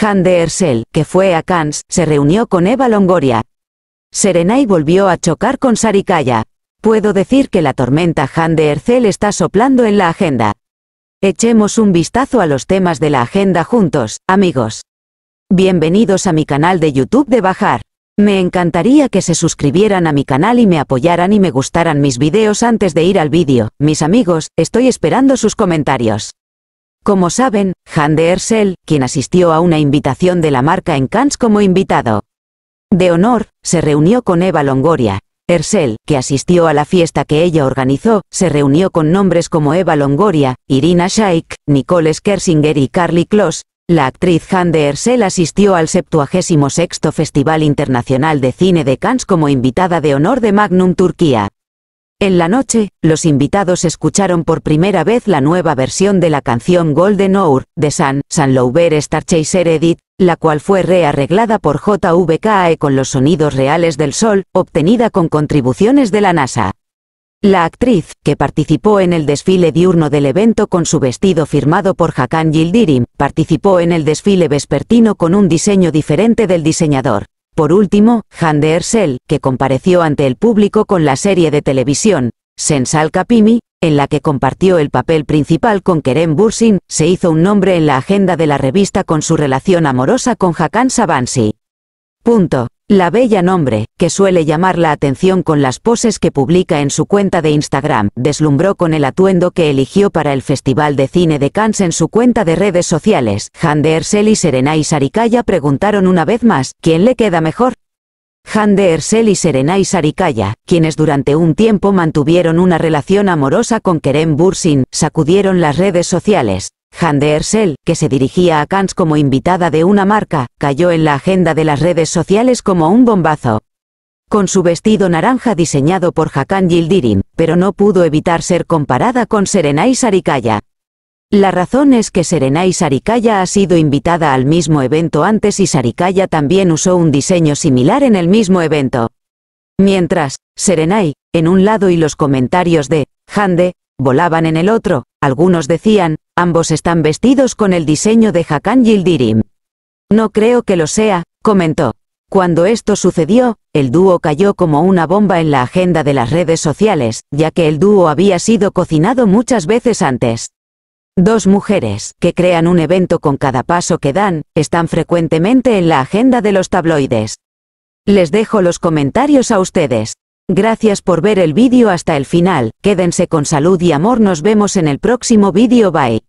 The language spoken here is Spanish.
Han de ercel que fue a Cannes, se reunió con Eva Longoria. Serenay volvió a chocar con Sarikaya. Puedo decir que la tormenta Han de ercel está soplando en la agenda. Echemos un vistazo a los temas de la agenda juntos, amigos. Bienvenidos a mi canal de YouTube de Bajar. Me encantaría que se suscribieran a mi canal y me apoyaran y me gustaran mis videos antes de ir al vídeo. Mis amigos, estoy esperando sus comentarios. Como saben, Han de Ersel, quien asistió a una invitación de la marca en Cannes como invitado de honor, se reunió con Eva Longoria. Ersel, que asistió a la fiesta que ella organizó, se reunió con nombres como Eva Longoria, Irina Shayk, Nicole Scherzinger y Carly Kloss. La actriz Han de Ersel asistió al 76 Festival Internacional de Cine de Cannes como invitada de honor de Magnum Turquía. En la noche, los invitados escucharon por primera vez la nueva versión de la canción Golden Hour, de San, San Louver Star Chaser Edit, la cual fue rearreglada por JVKE con los sonidos reales del sol, obtenida con contribuciones de la NASA. La actriz, que participó en el desfile diurno del evento con su vestido firmado por Hakan Yildirim, participó en el desfile vespertino con un diseño diferente del diseñador. Por último, Han de Ersel, que compareció ante el público con la serie de televisión, Sensal Capimi, en la que compartió el papel principal con Kerem Bursin, se hizo un nombre en la agenda de la revista con su relación amorosa con Hakan Savansi. Punto. La bella nombre, que suele llamar la atención con las poses que publica en su cuenta de Instagram, deslumbró con el atuendo que eligió para el Festival de Cine de Cannes en su cuenta de redes sociales. Hande Ersel y Serenay Sarikaya preguntaron una vez más, ¿quién le queda mejor? de Ersel y Serenay Sarikaya, quienes durante un tiempo mantuvieron una relación amorosa con Kerem Bursin, sacudieron las redes sociales. Hande Ersel, que se dirigía a Cannes como invitada de una marca, cayó en la agenda de las redes sociales como un bombazo. Con su vestido naranja diseñado por Hakan Yildirim, pero no pudo evitar ser comparada con Serenay Sarikaya. La razón es que Serenay Sarikaya ha sido invitada al mismo evento antes y Sarikaya también usó un diseño similar en el mismo evento. Mientras, Serenay, en un lado y los comentarios de Hande, volaban en el otro, algunos decían, Ambos están vestidos con el diseño de Hakan Yildirim. No creo que lo sea, comentó. Cuando esto sucedió, el dúo cayó como una bomba en la agenda de las redes sociales, ya que el dúo había sido cocinado muchas veces antes. Dos mujeres, que crean un evento con cada paso que dan, están frecuentemente en la agenda de los tabloides. Les dejo los comentarios a ustedes. Gracias por ver el vídeo hasta el final, quédense con salud y amor nos vemos en el próximo vídeo bye.